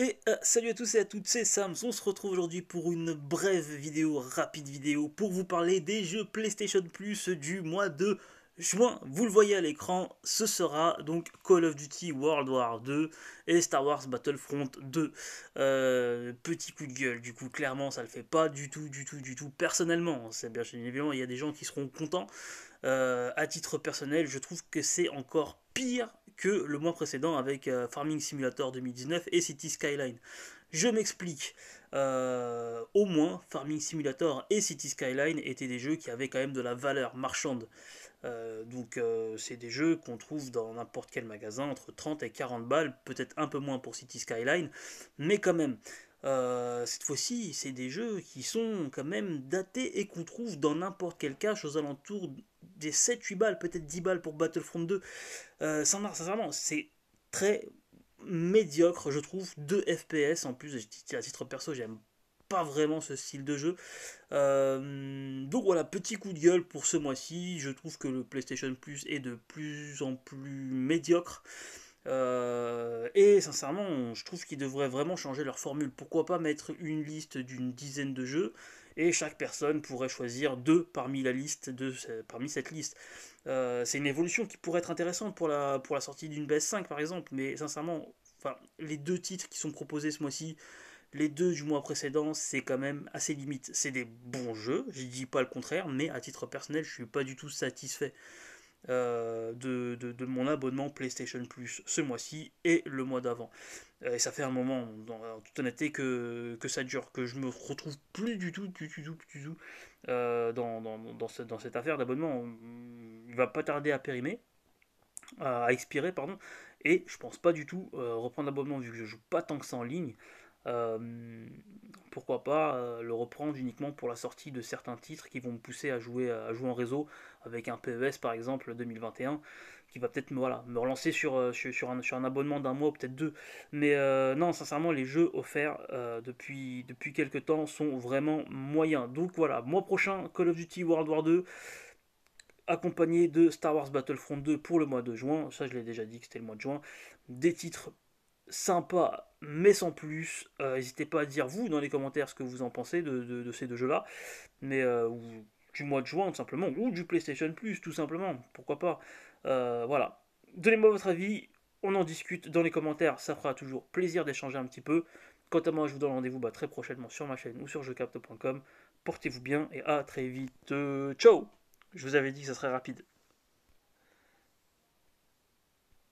Et euh, salut à tous et à toutes, c'est Sams, on se retrouve aujourd'hui pour une brève vidéo, rapide vidéo, pour vous parler des jeux PlayStation Plus du mois de juin. Vous le voyez à l'écran, ce sera donc Call of Duty World War 2 et Star Wars Battlefront 2. Euh, petit coup de gueule, du coup, clairement, ça le fait pas du tout, du tout, du tout, personnellement. C'est bien évidemment, il y a des gens qui seront contents. Euh, à titre personnel, je trouve que c'est encore pire que le mois précédent avec euh, Farming Simulator 2019 et City Skyline. Je m'explique. Euh, au moins, Farming Simulator et City Skyline étaient des jeux qui avaient quand même de la valeur marchande. Euh, donc, c'est des jeux qu'on trouve dans n'importe quel magasin entre 30 et 40 balles, peut-être un peu moins pour City Skyline, mais quand même. cette fois-ci, c'est des jeux qui sont quand même datés et qu'on trouve dans n'importe quel cache aux alentours des 7-8 balles, peut-être 10 balles pour Battlefront 2. Euh, sincèrement, c'est très médiocre, je trouve, 2 FPS. En plus, à titre perso, j'aime pas vraiment ce style de jeu. Euh, donc voilà, petit coup de gueule pour ce mois-ci. Je trouve que le PlayStation Plus est de plus en plus médiocre. Euh, et sincèrement, je trouve qu'ils devraient vraiment changer leur formule. Pourquoi pas mettre une liste d'une dizaine de jeux et chaque personne pourrait choisir deux parmi la liste parmi cette liste. Euh, c'est une évolution qui pourrait être intéressante pour la, pour la sortie d'une BS5 e par exemple, mais sincèrement, enfin, les deux titres qui sont proposés ce mois-ci, les deux du mois précédent, c'est quand même assez limite. C'est des bons jeux, je dis pas le contraire, mais à titre personnel, je suis pas du tout satisfait. Euh, de, mon abonnement PlayStation Plus ce mois-ci et le mois d'avant. Euh, et ça fait un moment, en toute honnêteté, que, ça dure, que je me retrouve plus du tout, du dans, cette affaire d'abonnement. Il va pas tarder à périmer, à expirer, pardon. Et je pense pas du tout euh, reprendre l'abonnement vu que je joue pas tant que ça en ligne. Euh, pourquoi pas euh, le reprendre uniquement pour la sortie de certains titres qui vont me pousser à jouer, à jouer en réseau avec un PES par exemple 2021 qui va peut-être me, voilà, me relancer sur, euh, sur, un, un, abonnement d'un mois ou peut-être deux. Mais non, sincèrement, les jeux offerts depuis, depuis quelques temps sont vraiment moyens. Donc voilà, mois prochain, Call of Duty World War 2 accompagné de Star Wars Battlefront 2 pour le mois de juin, ça je l'ai déjà dit que c'était le mois de juin, des titres sympas mais sans plus. Euh, n'hésitez pas à dire vous dans les commentaires ce que vous en pensez de, ces deux jeux-là, mais euh, du mois de juin tout simplement, ou du PlayStation Plus tout simplement, pourquoi pas. Euh, voilà. Donnez-moi votre avis, on en discute dans les commentaires, ça fera toujours plaisir d'échanger un petit peu. Quant à moi, je vous donne rendez-vous bah, très prochainement sur ma chaîne ou sur jeuxcapte.com. Portez-vous bien et à très vite. ciao Je vous avais dit que ça serait rapide.